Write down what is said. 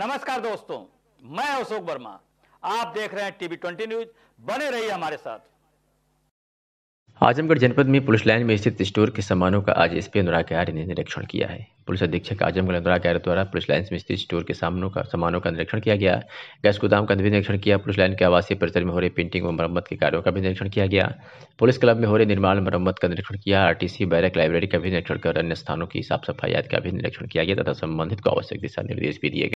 नमस्कार दोस्तों मैं अशोक वर्मा आप देख रहे हैं टीवी ट्वेंटी न्यूज बने रहिए हमारे साथ आजमगढ़ जनपद में पुलिस लाइन में स्थित स्टोर के सामानों का आज एसपी अनुराग आर्य ने निरीक्षण किया है पुलिस अधीक्षक आजमगढ़ अनुराग आर्य द्वारा पुलिस लाइन में स्थित स्टोर के सामानों का सामानों का निरीक्षण किया गया गैस गोदाम का भी निरीक्षण किया पुलिस लाइन के आवासीय परिसर में हो रहे पेंटिंग व मरम्मत के कार्यों का भी निरीक्षण किया गया पुलिस क्लब में हो रहे निर्माण मरम्मत का निरीक्षण किया आर बैरक लाइब्रेरी का भी निरीक्षण कर अन्य स्थानों की साफ सफाई आदि का भी निरीक्षण किया गया तथा संबंधित को आवश्यक दिशा निर्देश भी दिए